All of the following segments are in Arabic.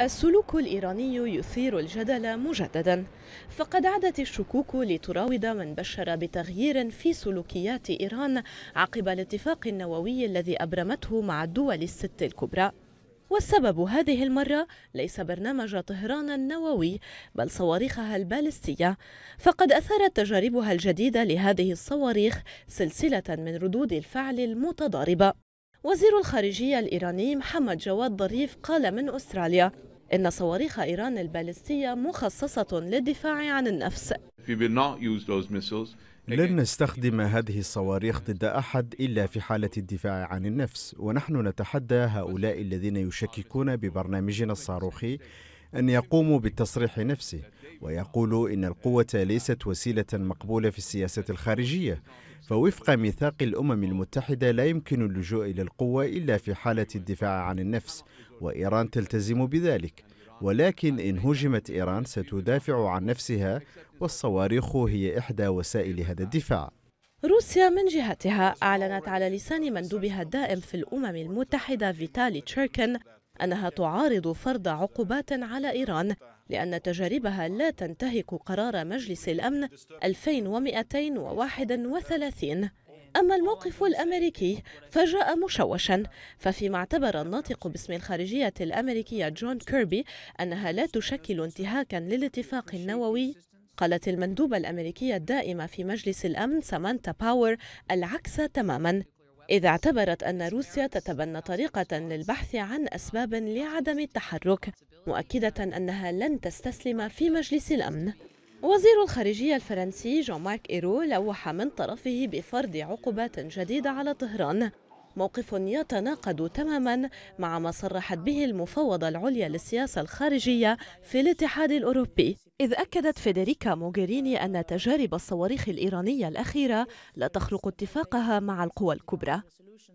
السلوك الإيراني يثير الجدل مجددا فقد عادت الشكوك لتراود من بشر بتغيير في سلوكيات إيران عقب الاتفاق النووي الذي أبرمته مع الدول الست الكبرى والسبب هذه المرة ليس برنامج طهران النووي بل صواريخها البالستية فقد أثارت تجاربها الجديدة لهذه الصواريخ سلسلة من ردود الفعل المتضاربة وزير الخارجية الإيراني محمد جواد ظريف قال من أستراليا إن صواريخ إيران البالستية مخصصة للدفاع عن النفس لن نستخدم هذه الصواريخ ضد أحد إلا في حالة الدفاع عن النفس ونحن نتحدى هؤلاء الذين يشككون ببرنامجنا الصاروخي أن يقوموا بالتصريح نفسه ويقول إن القوة ليست وسيلة مقبولة في السياسة الخارجية فوفق ميثاق الأمم المتحدة لا يمكن اللجوء إلى القوة إلا في حالة الدفاع عن النفس وإيران تلتزم بذلك ولكن إن هجمت إيران ستدافع عن نفسها والصواريخ هي إحدى وسائل هذا الدفاع روسيا من جهتها أعلنت على لسان مندوبها الدائم في الأمم المتحدة فيتالي تشيركن أنها تعارض فرض عقوبات على إيران لأن تجاربها لا تنتهك قرار مجلس الأمن 2231 أما الموقف الأمريكي فجاء مشوشا ففيما اعتبر الناطق باسم الخارجية الأمريكية جون كيربي أنها لا تشكل انتهاكا للاتفاق النووي قالت المندوبة الأمريكية الدائمة في مجلس الأمن سامانتا باور العكس تماما إذا اعتبرت أن روسيا تتبنى طريقة للبحث عن أسباب لعدم التحرك مؤكدة أنها لن تستسلم في مجلس الأمن وزير الخارجية الفرنسي جون مارك إيرو لوح من طرفه بفرض عقوبات جديدة على طهران موقف يتناقض تماما مع ما صرحت به المفوضة العليا للسياسة الخارجية في الاتحاد الأوروبي إذ أكدت فيدريكا موغيريني أن تجارب الصواريخ الإيرانية الأخيرة لا تخلق اتفاقها مع القوى الكبرى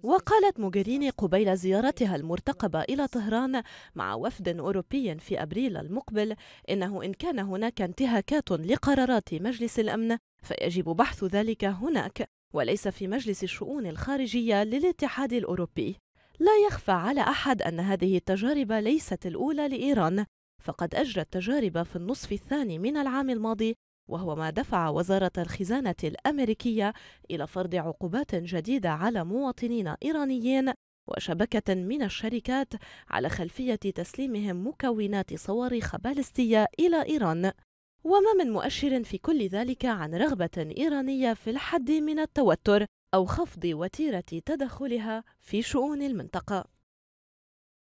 وقالت موغيريني قبيل زيارتها المرتقبة إلى طهران مع وفد أوروبي في أبريل المقبل إنه إن كان هناك انتهاكات لقرارات مجلس الأمن فيجب بحث ذلك هناك وليس في مجلس الشؤون الخارجية للاتحاد الأوروبي لا يخفى على أحد أن هذه التجارب ليست الأولى لإيران فقد أجرت تجارب في النصف الثاني من العام الماضي وهو ما دفع وزارة الخزانة الأمريكية إلى فرض عقوبات جديدة على مواطنين إيرانيين وشبكة من الشركات على خلفية تسليمهم مكونات صواريخ بالستية إلى إيران وما من مؤشر في كل ذلك عن رغبة إيرانية في الحد من التوتر أو خفض وتيرة تدخلها في شؤون المنطقة